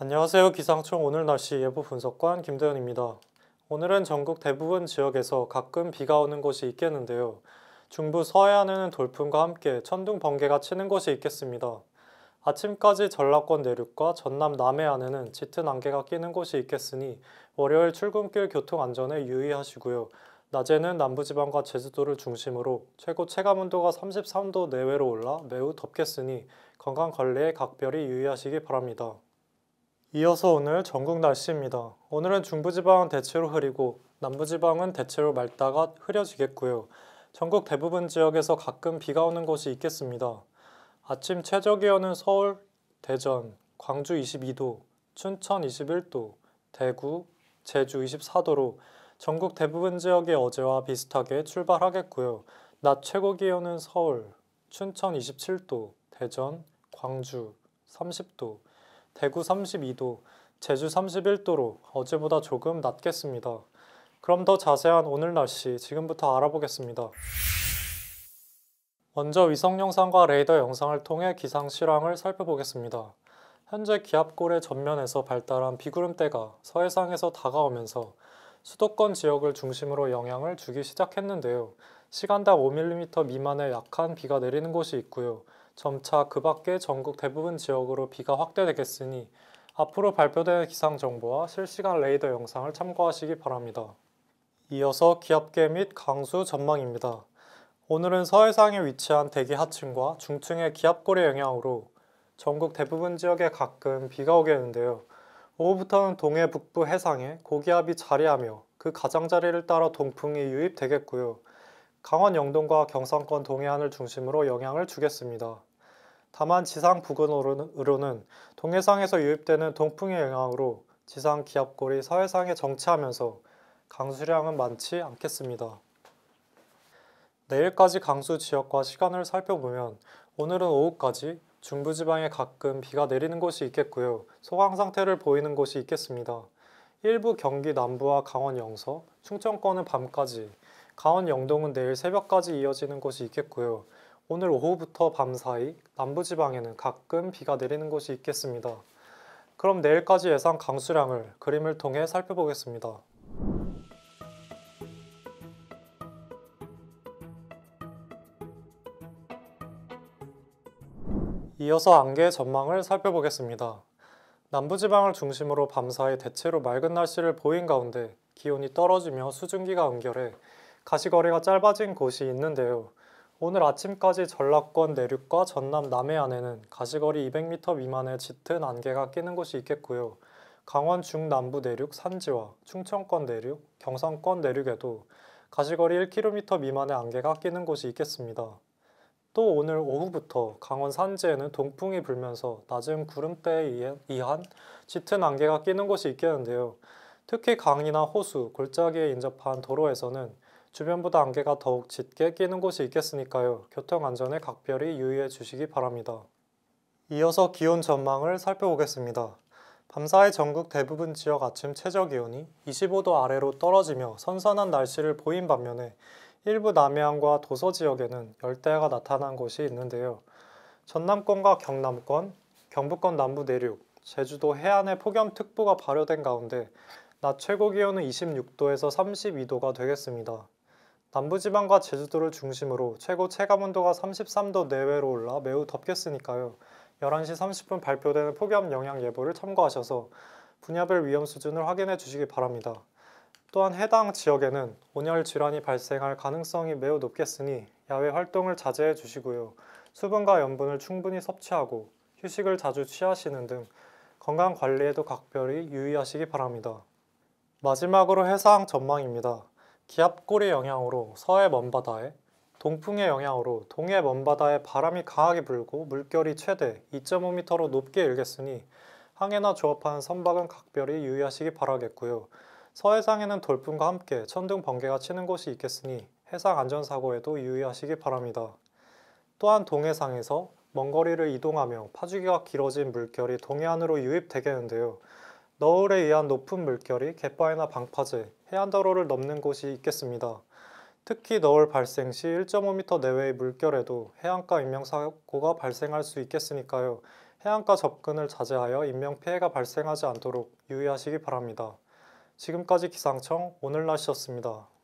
안녕하세요. 기상청 오늘 날씨 예보 분석관 김대현입니다 오늘은 전국 대부분 지역에서 가끔 비가 오는 곳이 있겠는데요. 중부 서해안에는 돌풍과 함께 천둥 번개가 치는 곳이 있겠습니다. 아침까지 전라권 내륙과 전남 남해안에는 짙은 안개가 끼는 곳이 있겠으니 월요일 출근길 교통 안전에 유의하시고요. 낮에는 남부지방과 제주도를 중심으로 최고 체감온도가 33도 내외로 올라 매우 덥겠으니 건강관리에 각별히 유의하시기 바랍니다. 이어서 오늘 전국 날씨입니다. 오늘은 중부지방은 대체로 흐리고 남부지방은 대체로 맑다가 흐려지겠고요. 전국 대부분 지역에서 가끔 비가 오는 곳이 있겠습니다. 아침 최저 기온은 서울, 대전, 광주 22도, 춘천 21도, 대구, 제주 24도로 전국 대부분 지역이 어제와 비슷하게 출발하겠고요. 낮 최고 기온은 서울, 춘천 27도, 대전, 광주 30도, 대구 32도, 제주 31도로 어제보다 조금 낮겠습니다. 그럼 더 자세한 오늘 날씨 지금부터 알아보겠습니다. 먼저 위성 영상과 레이더 영상을 통해 기상 실황을 살펴보겠습니다. 현재 기압골의 전면에서 발달한 비구름대가 서해상에서 다가오면서 수도권 지역을 중심으로 영향을 주기 시작했는데요. 시간당 5mm 미만의 약한 비가 내리는 곳이 있고요. 점차 그 밖의 전국 대부분 지역으로 비가 확대되겠으니 앞으로 발표될 기상 정보와 실시간 레이더 영상을 참고하시기 바랍니다. 이어서 기압계 및 강수 전망입니다. 오늘은 서해상에 위치한 대기 하층과 중층의 기압골의 영향으로 전국 대부분 지역에 가끔 비가 오겠는데요. 오후부터는 동해 북부 해상에 고기압이 자리하며 그 가장자리를 따라 동풍이 유입되겠고요. 강원 영동과 경상권 동해안을 중심으로 영향을 주겠습니다. 다만 지상 부근으로는 동해상에서 유입되는 동풍의 영향으로 지상 기압골이 서해상에 정체하면서 강수량은 많지 않겠습니다. 내일까지 강수 지역과 시간을 살펴보면 오늘은 오후까지 중부지방에 가끔 비가 내리는 곳이 있겠고요. 소강 상태를 보이는 곳이 있겠습니다. 일부 경기 남부와 강원 영서, 충청권은 밤까지, 강원 영동은 내일 새벽까지 이어지는 곳이 있겠고요. 오늘 오후부터 밤 사이 남부지방에는 가끔 비가 내리는 곳이 있겠습니다. 그럼 내일까지 예상 강수량을 그림을 통해 살펴보겠습니다. 이어서 안개 전망을 살펴보겠습니다. 남부지방을 중심으로 밤사이 대체로 맑은 날씨를 보인 가운데 기온이 떨어지며 수증기가 응결해 가시거리가 짧아진 곳이 있는데요. 오늘 아침까지 전라권 내륙과 전남 남해안에는 가시거리 200m 미만의 짙은 안개가 끼는 곳이 있겠고요. 강원 중남부 내륙 산지와 충청권 내륙, 경상권 내륙에도 가시거리 1km 미만의 안개가 끼는 곳이 있겠습니다. 또 오늘 오후부터 강원 산지에는 동풍이 불면서 낮은 구름대에 의한 짙은 안개가 끼는 곳이 있겠는데요. 특히 강이나 호수, 골짜기에 인접한 도로에서는 주변보다 안개가 더욱 짙게 끼는 곳이 있겠으니까요. 교통 안전에 각별히 유의해 주시기 바랍니다. 이어서 기온 전망을 살펴보겠습니다. 밤사이 전국 대부분 지역 아침 최저기온이 25도 아래로 떨어지며 선선한 날씨를 보인 반면에 일부 남해안과 도서 지역에는 열대야가 나타난 곳이 있는데요. 전남권과 경남권, 경북권 남부 내륙, 제주도 해안에 폭염특보가 발효된 가운데 낮 최고 기온은 26도에서 32도가 되겠습니다. 남부지방과 제주도를 중심으로 최고 체감온도가 33도 내외로 올라 매우 덥겠으니까요. 11시 30분 발표되는 폭염 영향 예보를 참고하셔서 분야별 위험 수준을 확인해 주시기 바랍니다. 또한 해당 지역에는 온열 질환이 발생할 가능성이 매우 높겠으니 야외 활동을 자제해 주시고요. 수분과 염분을 충분히 섭취하고 휴식을 자주 취하시는 등 건강 관리에도 각별히 유의하시기 바랍니다. 마지막으로 해상 전망입니다. 기압골의 영향으로 서해 먼바다에 동풍의 영향으로 동해 먼바다에 바람이 강하게 불고 물결이 최대 2.5m로 높게 일겠으니 항해나 조업하는 선박은 각별히 유의하시기 바라겠고요. 서해상에는 돌풍과 함께 천둥 번개가 치는 곳이 있겠으니 해상 안전사고에도 유의하시기 바랍니다. 또한 동해상에서 먼 거리를 이동하며 파주기가 길어진 물결이 동해안으로 유입되겠는데요. 너울에 의한 높은 물결이 갯바위나 방파제, 해안도로를 넘는 곳이 있겠습니다. 특히 너울 발생 시 1.5m 내외의 물결에도 해안가 인명사고가 발생할 수 있겠으니까요. 해안가 접근을 자제하여 인명피해가 발생하지 않도록 유의하시기 바랍니다. 지금까지 기상청 오늘 날씨였습니다.